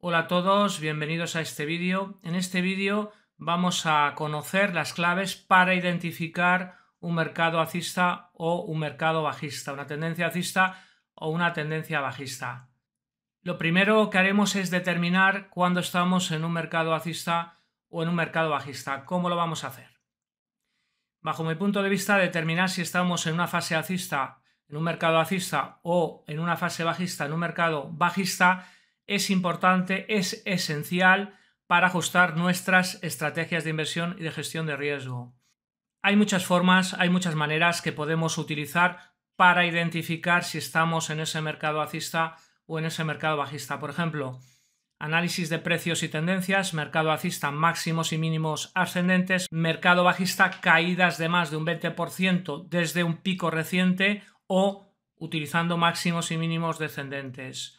Hola a todos, bienvenidos a este vídeo. En este vídeo vamos a conocer las claves para identificar un mercado alcista o un mercado bajista, una tendencia alcista o una tendencia bajista. Lo primero que haremos es determinar cuándo estamos en un mercado alcista o en un mercado bajista. ¿Cómo lo vamos a hacer? Bajo mi punto de vista, determinar si estamos en una fase alcista, en un mercado alcista o en una fase bajista, en un mercado bajista, es importante, es esencial para ajustar nuestras estrategias de inversión y de gestión de riesgo. Hay muchas formas, hay muchas maneras que podemos utilizar para identificar si estamos en ese mercado alcista o en ese mercado bajista. Por ejemplo, análisis de precios y tendencias, mercado alcista máximos y mínimos ascendentes, mercado bajista caídas de más de un 20% desde un pico reciente o utilizando máximos y mínimos descendentes.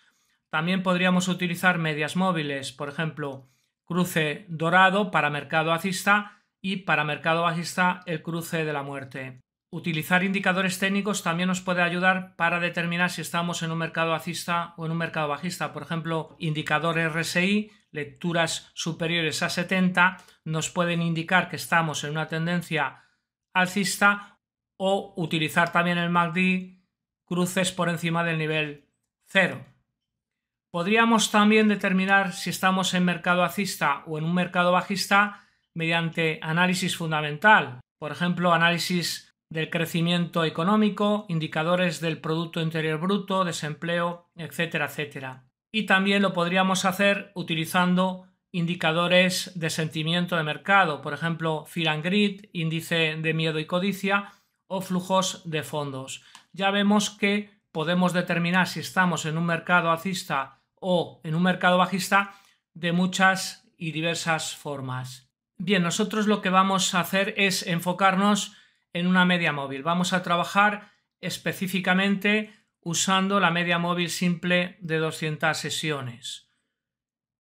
También podríamos utilizar medias móviles, por ejemplo, cruce dorado para mercado alcista y para mercado bajista el cruce de la muerte. Utilizar indicadores técnicos también nos puede ayudar para determinar si estamos en un mercado alcista o en un mercado bajista. Por ejemplo, indicadores RSI, lecturas superiores a 70, nos pueden indicar que estamos en una tendencia alcista o utilizar también el MACD, cruces por encima del nivel 0. Podríamos también determinar si estamos en mercado alcista o en un mercado bajista mediante análisis fundamental, por ejemplo, análisis del crecimiento económico, indicadores del Producto Interior Bruto, desempleo, etcétera, etcétera. Y también lo podríamos hacer utilizando indicadores de sentimiento de mercado, por ejemplo, Fear and Greed, índice de miedo y codicia o flujos de fondos. Ya vemos que podemos determinar si estamos en un mercado alcista o en un mercado bajista de muchas y diversas formas. Bien, nosotros lo que vamos a hacer es enfocarnos en una media móvil. Vamos a trabajar específicamente usando la media móvil simple de 200 sesiones.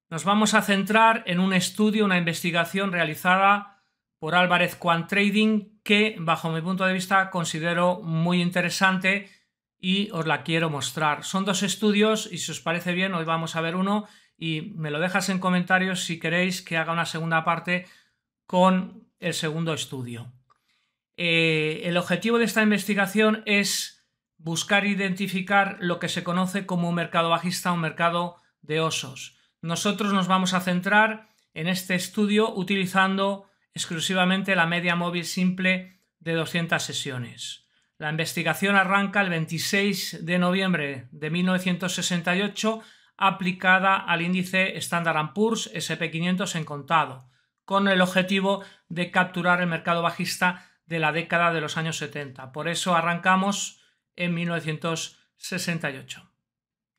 Nos vamos a centrar en un estudio, una investigación realizada por Álvarez Quant Trading que, bajo mi punto de vista, considero muy interesante y os la quiero mostrar. Son dos estudios y si os parece bien, hoy vamos a ver uno y me lo dejas en comentarios si queréis que haga una segunda parte con el segundo estudio. Eh, el objetivo de esta investigación es buscar identificar lo que se conoce como un mercado bajista o un mercado de osos. Nosotros nos vamos a centrar en este estudio utilizando exclusivamente la media móvil simple de 200 sesiones. La investigación arranca el 26 de noviembre de 1968 aplicada al índice Standard Poor's SP500 en contado, con el objetivo de capturar el mercado bajista de la década de los años 70. Por eso arrancamos en 1968.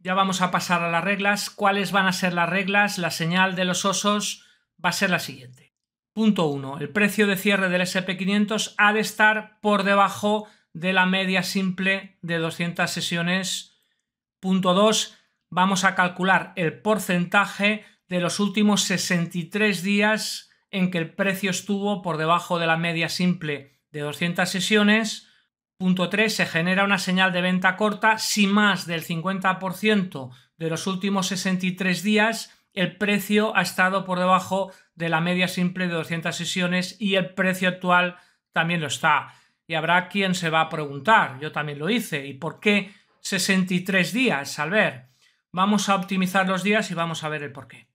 Ya vamos a pasar a las reglas. ¿Cuáles van a ser las reglas? La señal de los osos va a ser la siguiente. Punto 1. El precio de cierre del SP500 ha de estar por debajo de la media simple de 200 sesiones. Punto 2. Vamos a calcular el porcentaje de los últimos 63 días en que el precio estuvo por debajo de la media simple de 200 sesiones. Punto 3. Se genera una señal de venta corta si más del 50% de los últimos 63 días el precio ha estado por debajo de la media simple de 200 sesiones y el precio actual también lo está. Y habrá quien se va a preguntar, yo también lo hice, ¿y por qué 63 días, al ver? Vamos a optimizar los días y vamos a ver el por qué.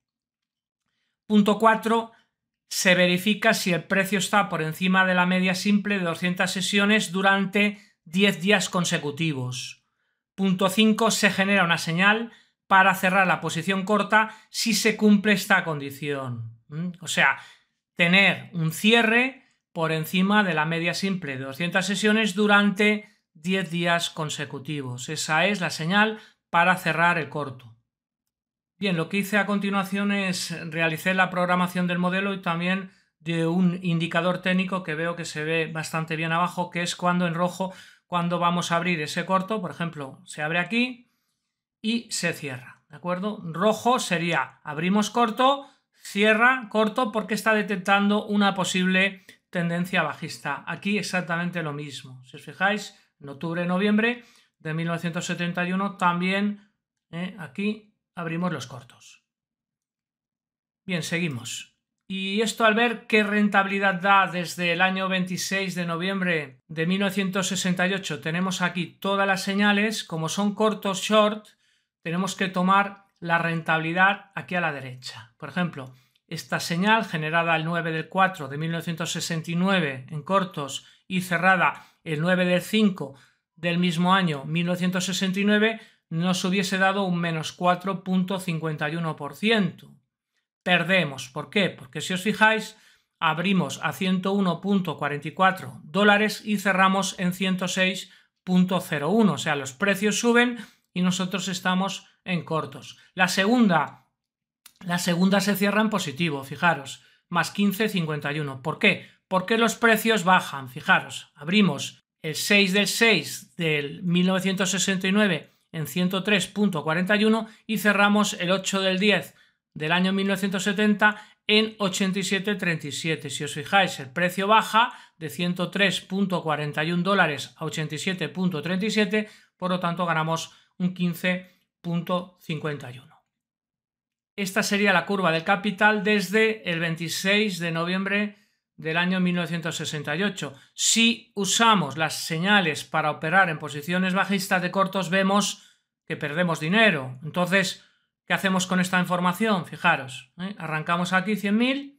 Punto 4. Se verifica si el precio está por encima de la media simple de 200 sesiones durante 10 días consecutivos. Punto 5. Se genera una señal para cerrar la posición corta si se cumple esta condición. ¿Mm? O sea, tener un cierre por encima de la media simple de 200 sesiones durante 10 días consecutivos. Esa es la señal para cerrar el corto. Bien, lo que hice a continuación es realizar la programación del modelo y también de un indicador técnico que veo que se ve bastante bien abajo, que es cuando en rojo, cuando vamos a abrir ese corto, por ejemplo, se abre aquí y se cierra, ¿de acuerdo? Rojo sería abrimos corto, cierra corto porque está detectando una posible tendencia bajista. Aquí exactamente lo mismo. Si os fijáis, en octubre-noviembre de 1971 también eh, aquí abrimos los cortos. Bien, seguimos. Y esto al ver qué rentabilidad da desde el año 26 de noviembre de 1968, tenemos aquí todas las señales, como son cortos short, tenemos que tomar la rentabilidad aquí a la derecha. Por ejemplo, esta señal, generada el 9 del 4 de 1969 en cortos y cerrada el 9 del 5 del mismo año 1969, nos hubiese dado un menos 4.51%. Perdemos. ¿Por qué? Porque si os fijáis, abrimos a 101.44 dólares y cerramos en 106.01. O sea, los precios suben y nosotros estamos en cortos. La segunda la segunda se cierra en positivo, fijaros, más 15,51. ¿Por qué? Porque los precios bajan, fijaros. Abrimos el 6 del 6 del 1969 en 103.41 y cerramos el 8 del 10 del año 1970 en 87.37. Si os fijáis, el precio baja de 103.41 dólares a 87.37, por lo tanto ganamos un 15.51. Esta sería la curva del capital desde el 26 de noviembre del año 1968. Si usamos las señales para operar en posiciones bajistas de cortos, vemos que perdemos dinero. Entonces, ¿qué hacemos con esta información? Fijaros, ¿eh? arrancamos aquí 100.000,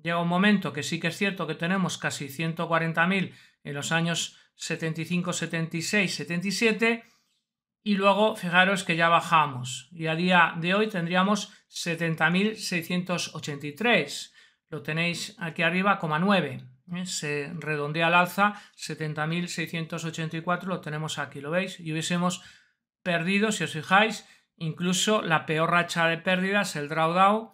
llega un momento que sí que es cierto que tenemos casi 140.000 en los años 75, 76, 77 y luego fijaros que ya bajamos y a día de hoy tendríamos 70.683. Lo tenéis aquí arriba, 9. ¿Eh? Se redondea al alza, 70.684 lo tenemos aquí, ¿lo veis? Y hubiésemos perdido, si os fijáis, incluso la peor racha de pérdidas, el drawdown,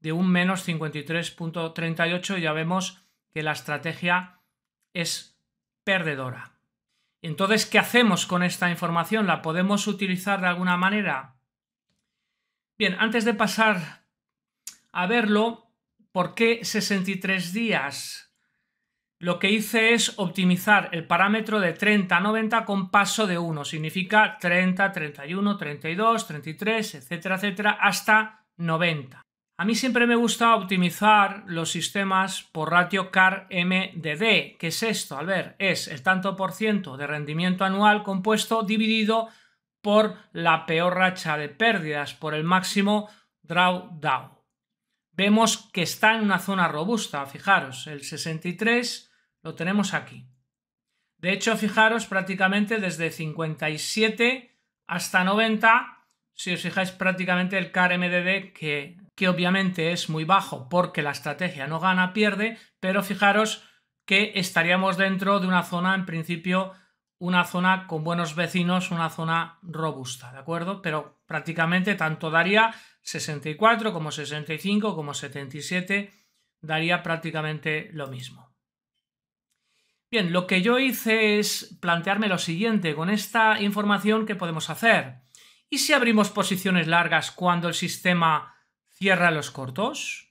de un menos 53.38. Ya vemos que la estrategia es perdedora. Entonces, ¿qué hacemos con esta información? ¿La podemos utilizar de alguna manera? Bien, antes de pasar a verlo, ¿por qué 63 días? Lo que hice es optimizar el parámetro de 30 a 90 con paso de 1. Significa 30, 31, 32, 33, etcétera, etcétera, hasta 90. A mí siempre me gusta optimizar los sistemas por ratio CAR-MDD. que es esto? Al ver, es el tanto por ciento de rendimiento anual compuesto dividido por la peor racha de pérdidas, por el máximo drawdown. Vemos que está en una zona robusta, fijaros, el 63 lo tenemos aquí. De hecho, fijaros, prácticamente desde 57 hasta 90, si os fijáis prácticamente el CAR-MDD que que obviamente es muy bajo porque la estrategia no gana, pierde, pero fijaros que estaríamos dentro de una zona, en principio, una zona con buenos vecinos, una zona robusta, ¿de acuerdo? Pero prácticamente tanto daría 64 como 65 como 77, daría prácticamente lo mismo. Bien, lo que yo hice es plantearme lo siguiente, con esta información, ¿qué podemos hacer? ¿Y si abrimos posiciones largas cuando el sistema cierra los cortos?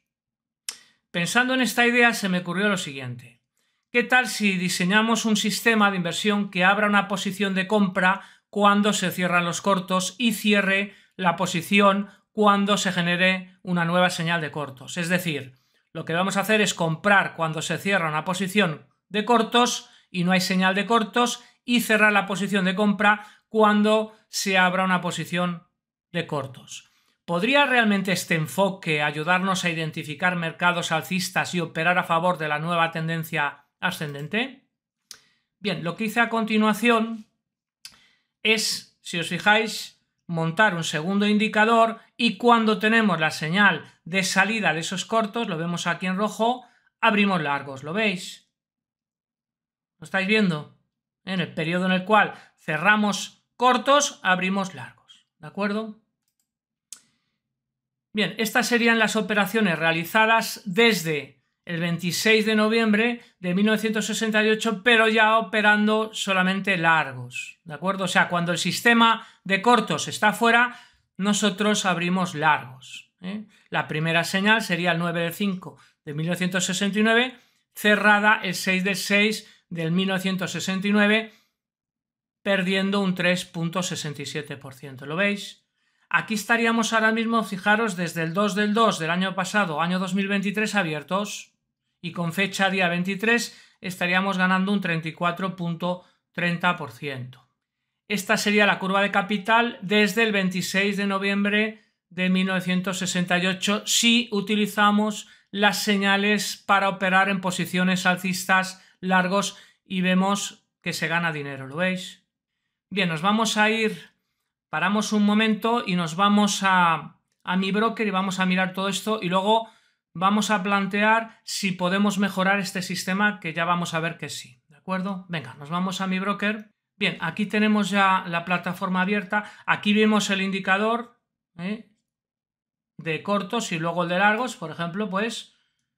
Pensando en esta idea se me ocurrió lo siguiente. ¿Qué tal si diseñamos un sistema de inversión que abra una posición de compra cuando se cierran los cortos y cierre la posición cuando se genere una nueva señal de cortos? Es decir, lo que vamos a hacer es comprar cuando se cierra una posición de cortos y no hay señal de cortos y cerrar la posición de compra cuando se abra una posición de cortos. ¿Podría realmente este enfoque ayudarnos a identificar mercados alcistas y operar a favor de la nueva tendencia ascendente? Bien, lo que hice a continuación es, si os fijáis, montar un segundo indicador y cuando tenemos la señal de salida de esos cortos, lo vemos aquí en rojo, abrimos largos, ¿lo veis? ¿Lo estáis viendo? En el periodo en el cual cerramos cortos, abrimos largos, ¿de acuerdo? Bien, estas serían las operaciones realizadas desde el 26 de noviembre de 1968, pero ya operando solamente largos, ¿de acuerdo? O sea, cuando el sistema de cortos está fuera, nosotros abrimos largos. ¿eh? La primera señal sería el 9 de 5 de 1969, cerrada el 6 de 6 del 1969, perdiendo un 3.67%. ¿Lo veis? Aquí estaríamos ahora mismo, fijaros, desde el 2 del 2 del año pasado, año 2023 abiertos, y con fecha día 23 estaríamos ganando un 34.30%. Esta sería la curva de capital desde el 26 de noviembre de 1968 si utilizamos las señales para operar en posiciones alcistas largos y vemos que se gana dinero, ¿lo veis? Bien, nos vamos a ir paramos un momento y nos vamos a, mi broker y vamos a mirar todo esto y luego vamos a plantear si podemos mejorar este sistema que ya vamos a ver que sí. ¿De acuerdo? Venga, nos vamos a mi broker. Bien, aquí tenemos ya la plataforma abierta. Aquí vemos el indicador ¿eh? de cortos y luego el de largos. Por ejemplo, pues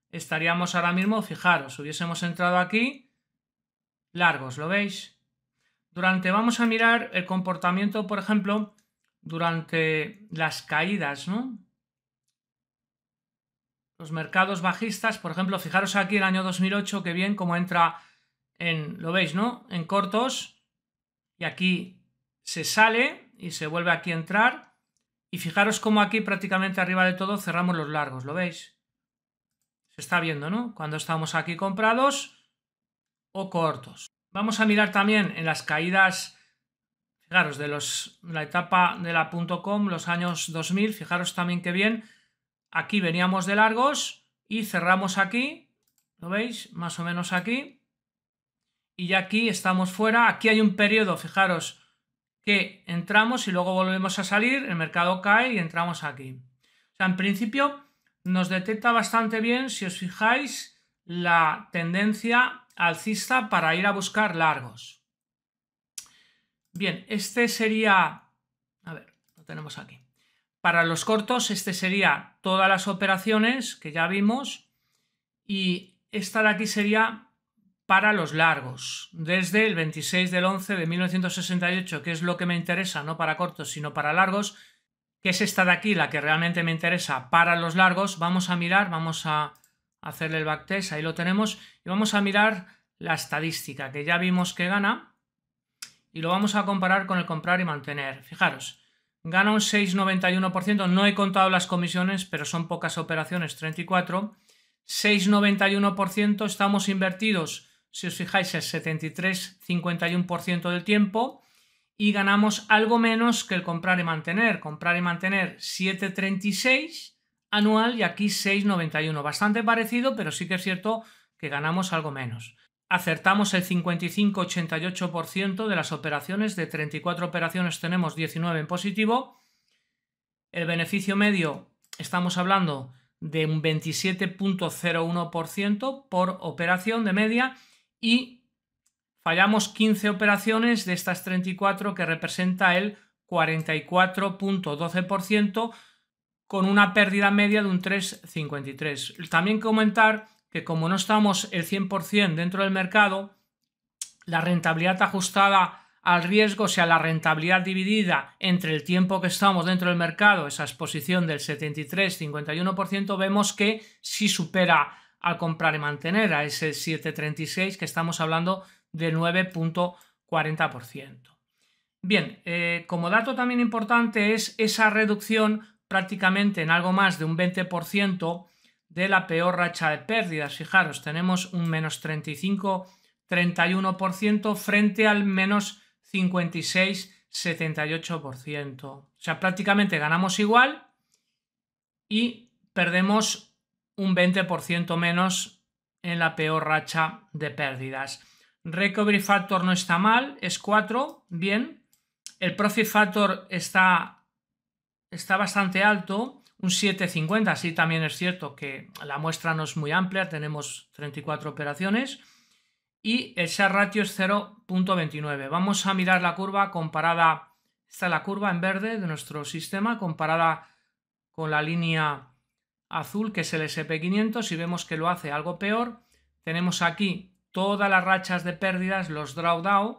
estaríamos ahora mismo, fijaros, hubiésemos entrado aquí, largos, ¿lo veis? Durante, vamos a mirar el comportamiento, por ejemplo, durante las caídas, ¿no? Los mercados bajistas, por ejemplo, fijaros aquí el año 2008, que bien como entra en, lo veis, ¿no? En cortos, y aquí se sale y se vuelve aquí a entrar, y fijaros cómo aquí prácticamente arriba de todo cerramos los largos, ¿lo veis? Se está viendo, ¿no? Cuando estamos aquí comprados o cortos. Vamos a mirar también en las caídas, fijaros, de los, la etapa de la .com, los años 2000, fijaros también qué bien, aquí veníamos de largos y cerramos aquí, ¿lo veis? Más o menos aquí. Y ya aquí estamos fuera, aquí hay un periodo, fijaros, que entramos y luego volvemos a salir, el mercado cae y entramos aquí. O sea, en principio nos detecta bastante bien, si os fijáis, la tendencia alcista para ir a buscar largos. Bien, este sería... A ver, lo tenemos aquí. Para los cortos, este sería todas las operaciones que ya vimos y esta de aquí sería para los largos, desde el 26 del 11 de 1968, que es lo que me interesa, no para cortos, sino para largos, que es esta de aquí la que realmente me interesa para los largos, vamos a mirar, vamos a hacerle el backtest, ahí lo tenemos, y vamos a mirar la estadística que ya vimos que gana y lo vamos a comparar con el comprar y mantener. Fijaros, gana un 6,91%, no he contado las comisiones, pero son pocas operaciones, 34. 6,91% estamos invertidos, si os fijáis, el 73,51% del tiempo y ganamos algo menos que el comprar y mantener. Comprar y mantener 736 anual y aquí 6,91. Bastante parecido, pero sí que es cierto que ganamos algo menos. Acertamos el 55,88% de las operaciones. De 34 operaciones tenemos 19 en positivo. El beneficio medio, estamos hablando de un 27,01% por operación de media y fallamos 15 operaciones de estas 34 que representa el 44,12% con una pérdida media de un 3,53. También comentar que como no estamos el 100% dentro del mercado, la rentabilidad ajustada al riesgo, o sea, la rentabilidad dividida entre el tiempo que estamos dentro del mercado, esa exposición del 73-51%, vemos que sí supera al comprar y mantener a ese 7,36 que estamos hablando de 9,40%. Bien, eh, como dato también importante es esa reducción prácticamente en algo más de un 20% de la peor racha de pérdidas. Fijaros, tenemos un menos 35-31% frente al menos 56-78%. O sea, prácticamente ganamos igual y perdemos un 20% menos en la peor racha de pérdidas. Recovery Factor no está mal, es 4, bien. El Profit Factor está está bastante alto, un 750. Así también es cierto que la muestra no es muy amplia, tenemos 34 operaciones. Y el share ratio es 0.29. Vamos a mirar la curva comparada. Esta la curva en verde de nuestro sistema comparada con la línea azul que es el SP500 y vemos que lo hace algo peor. Tenemos aquí todas las rachas de pérdidas, los drawdown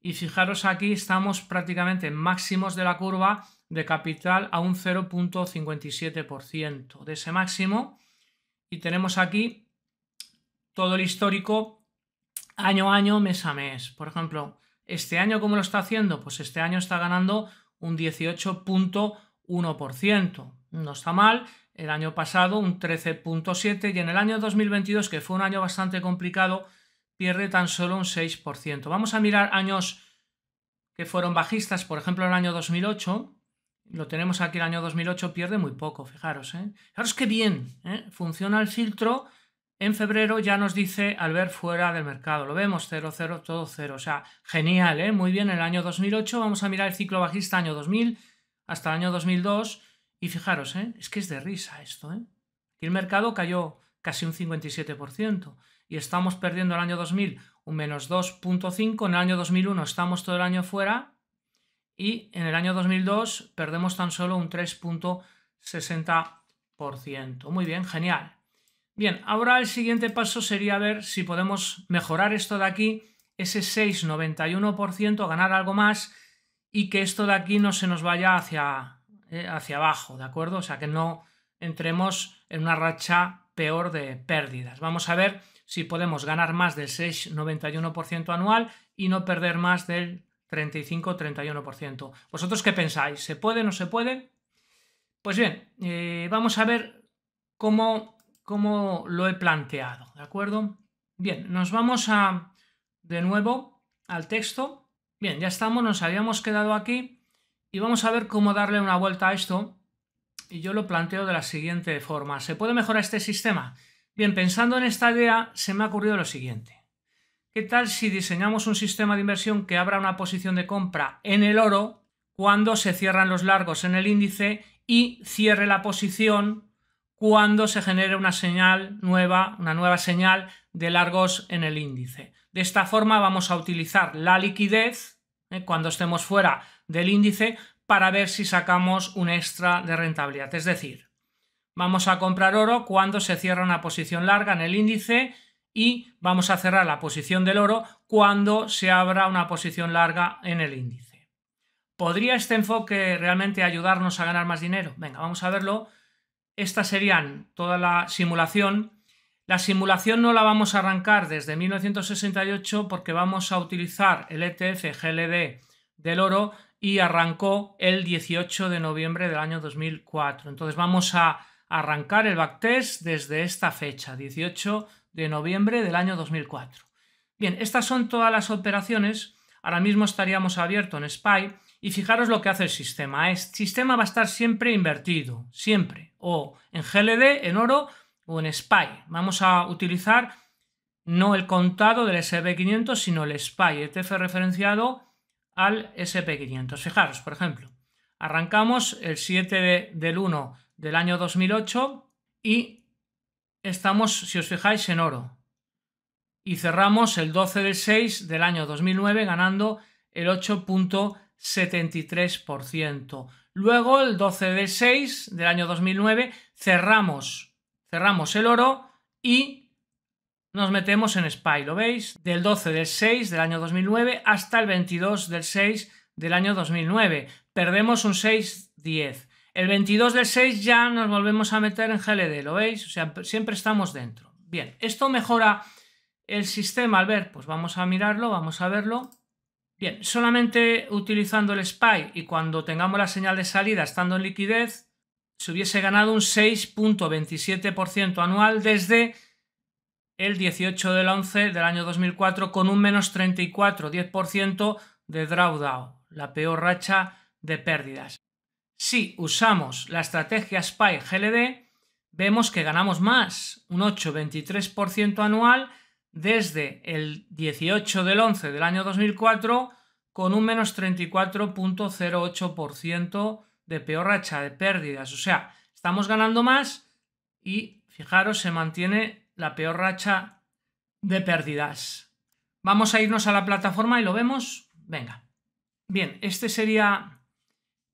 y fijaros aquí estamos prácticamente en máximos de la curva de capital a un 0.57% de ese máximo. Y tenemos aquí todo el histórico año a año, mes a mes. Por ejemplo, este año, como lo está haciendo? Pues este año está ganando un 18.1%. No está mal. El año pasado un 13.7% y en el año 2022, que fue un año bastante complicado, pierde tan solo un 6%. Vamos a mirar años que fueron bajistas, por ejemplo, el año 2008, lo tenemos aquí el año 2008, pierde muy poco, fijaros. ¿eh? Fijaros qué bien, ¿eh? funciona el filtro. En febrero ya nos dice al ver fuera del mercado. Lo vemos, 0, 0, todo 0. O sea, genial, ¿eh? muy bien el año 2008. Vamos a mirar el ciclo bajista año 2000 hasta el año 2002. Y fijaros, ¿eh? es que es de risa esto. ¿eh? el mercado cayó casi un 57%. Y estamos perdiendo el año 2000 un menos 2.5. En el año 2001 estamos todo el año fuera y en el año 2002 perdemos tan solo un 3.60%. Muy bien, genial. Bien, ahora el siguiente paso sería ver si podemos mejorar esto de aquí, ese 6,91%, ganar algo más y que esto de aquí no se nos vaya hacia, eh, hacia abajo, ¿de acuerdo? O sea, que no entremos en una racha peor de pérdidas. Vamos a ver si podemos ganar más del 6,91% anual y no perder más del 35-31%. ¿Vosotros qué pensáis? ¿Se puede o no se puede? Pues bien, eh, vamos a ver cómo, lo he planteado, ¿de acuerdo? Bien, nos vamos a de nuevo al texto. Bien, ya estamos, nos habíamos quedado aquí y vamos a ver cómo darle una vuelta a esto. Y yo lo planteo de la siguiente forma. ¿Se puede mejorar este sistema? Bien, pensando en esta idea, se me ha ocurrido lo siguiente. ¿Qué tal si diseñamos un sistema de inversión que abra una posición de compra en el oro cuando se cierran los largos en el índice y cierre la posición cuando se genere una señal nueva, una nueva señal de largos en el índice? De esta forma vamos a utilizar la liquidez ¿eh? cuando estemos fuera del índice para ver si sacamos un extra de rentabilidad. Es decir, vamos a comprar oro cuando se cierra una posición larga en el índice y vamos a cerrar la posición del oro cuando se abra una posición larga en el índice. ¿Podría este enfoque realmente ayudarnos a ganar más dinero? Venga, vamos a verlo. Esta serían toda la simulación. La simulación no la vamos a arrancar desde 1968 porque vamos a utilizar el ETF GLD del oro y arrancó el 18 de noviembre del año 2004. Entonces vamos a arrancar el backtest desde esta fecha, 18 de noviembre del año 2004. Bien, estas son todas las operaciones. Ahora mismo estaríamos abierto en SPY y fijaros lo que hace el sistema. ¿eh? El sistema va a estar siempre invertido, siempre, o en GLD, en oro o en SPY. Vamos a utilizar no el contado del SP500, sino el SPY, ETF e referenciado al SP500. Fijaros, por ejemplo, arrancamos el 7 del 1 del año 2008 y estamos, si os fijáis, en oro. Y cerramos el 12 del 6 del año 2009 ganando el 8.73%. Luego, el 12 del 6 del año 2009, cerramos, cerramos el oro y nos metemos en SPY, ¿lo veis? Del 12 del 6 del año 2009 hasta el 22 del 6 del año 2009. Perdemos un 6.10%. El 22 del 6 ya nos volvemos a meter en GLD, ¿lo veis? O sea, siempre estamos dentro. Bien, esto mejora el sistema al ver, pues vamos a mirarlo, vamos a verlo. Bien, solamente utilizando el SPY y cuando tengamos la señal de salida estando en liquidez, se hubiese ganado un 6.27% anual desde el 18 del 11 del año 2004 con un menos 34, 10% de drawdown, la peor racha de pérdidas. Si usamos la estrategia SPY GLD, vemos que ganamos más, un 8,23% anual desde el 18 del 11 del año 2004 con un menos 34.08% de peor racha de pérdidas. O sea, estamos ganando más y fijaros, se mantiene la peor racha de pérdidas. Vamos a irnos a la plataforma y lo vemos. Venga. Bien, este sería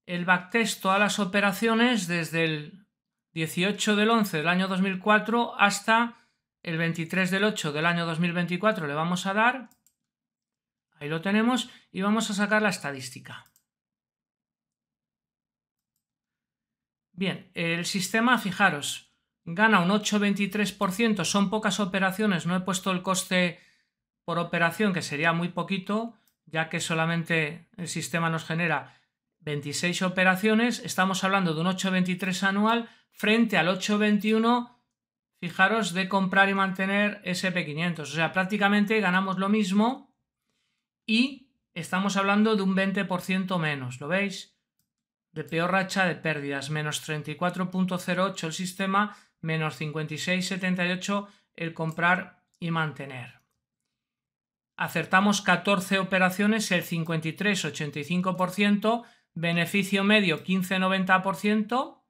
el backtest todas las operaciones desde el 18 del 11 del año 2004 hasta el 23 del 8 del año 2024 le vamos a dar, ahí lo tenemos, y vamos a sacar la estadística. Bien, el sistema, fijaros, gana un 8,23%, son pocas operaciones, no he puesto el coste por operación, que sería muy poquito, ya que solamente el sistema nos genera 26 operaciones, estamos hablando de un 8,23 anual frente al 8,21, fijaros, de comprar y mantener SP500. O sea, prácticamente ganamos lo mismo y estamos hablando de un 20% menos, ¿lo veis? De peor racha de pérdidas, menos 34.08 el sistema, menos 56.78 el comprar y mantener. Acertamos 14 operaciones, el 53,85%, beneficio medio 15-90%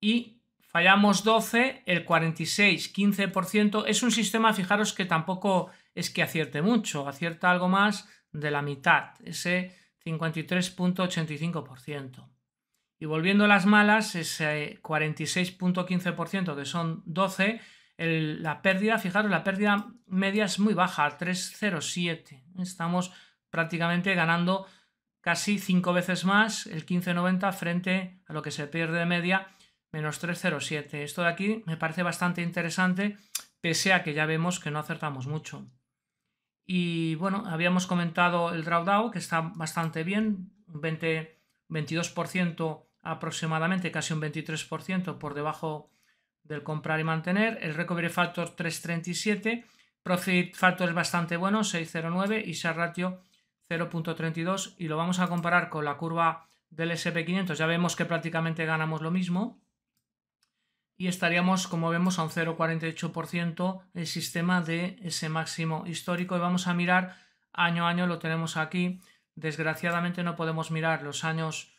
y fallamos 12, el 46-15%. Es un sistema, fijaros que tampoco es que acierte mucho, acierta algo más de la mitad, ese 53.85%. Y volviendo a las malas, ese 46.15% que son 12, la pérdida, fijaros, la pérdida media es muy baja, 3,07. Estamos prácticamente ganando casi cinco veces más el 1590 frente a lo que se pierde de media, menos 307. Esto de aquí me parece bastante interesante, pese a que ya vemos que no acertamos mucho. Y bueno, habíamos comentado el drawdown, que está bastante bien, un 22% aproximadamente, casi un 23% por debajo del comprar y mantener. El recovery factor 337, profit factor es bastante bueno, 609 y share ratio 0.32 y lo vamos a comparar con la curva del SP500, ya vemos que prácticamente ganamos lo mismo y estaríamos, como vemos, a un 0,48% el sistema de ese máximo histórico. Y vamos a mirar año a año, lo tenemos aquí. Desgraciadamente no podemos mirar los años,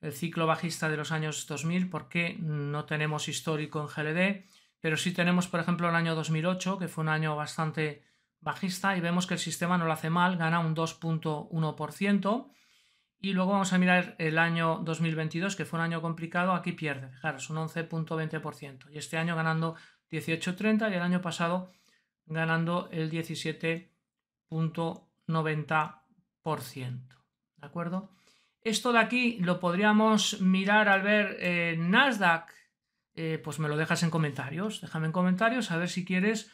el ciclo bajista de los años 2000 porque no tenemos histórico en GLD, pero sí tenemos, por ejemplo, el año 2008, que fue un año bastante bajista y vemos que el sistema no lo hace mal, gana un 2.1%. Y luego vamos a mirar el año 2022, que fue un año complicado, aquí pierde, fijaros, un 11.20%. Y este año ganando 18.30 y el año pasado ganando el 17.90%. ¿De acuerdo? Esto de aquí lo podríamos mirar al ver eh, Nasdaq. Eh, pues me lo dejas en comentarios. Déjame en comentarios a ver si quieres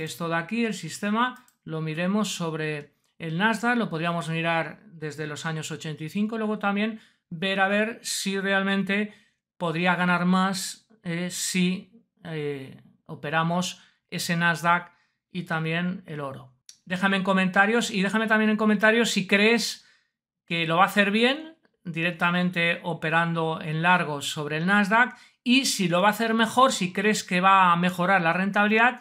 esto de aquí, el sistema, lo miremos sobre el Nasdaq, lo podríamos mirar desde los años 85, luego también ver a ver si realmente podría ganar más eh, si eh, operamos ese Nasdaq y también el oro. Déjame en comentarios y déjame también en comentarios si crees que lo va a hacer bien directamente operando en largo sobre el Nasdaq y si lo va a hacer mejor, si crees que va a mejorar la rentabilidad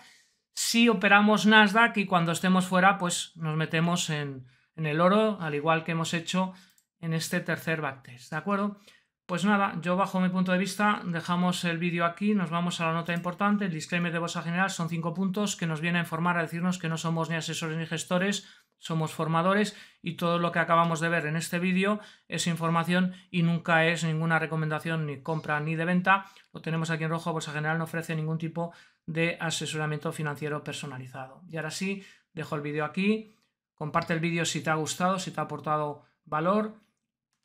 si operamos Nasdaq y cuando estemos fuera, pues nos metemos en, el oro, al igual que hemos hecho en este tercer backtest, ¿de acuerdo? Pues nada, yo bajo mi punto de vista dejamos el vídeo aquí, nos vamos a la nota importante, el disclaimer de Bolsa General son cinco puntos que nos viene a informar, a decirnos que no somos ni asesores ni gestores, somos formadores y todo lo que acabamos de ver en este vídeo es información y nunca es ninguna recomendación ni compra ni de venta, lo tenemos aquí en rojo, Bolsa General no ofrece ningún tipo de de asesoramiento financiero personalizado. Y ahora sí, dejo el vídeo aquí, comparte el vídeo si te ha gustado, si te ha aportado valor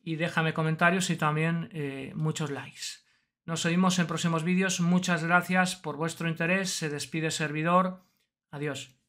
y déjame comentarios y también eh, muchos likes. Nos oímos en próximos vídeos, muchas gracias por vuestro interés, se despide servidor, adiós.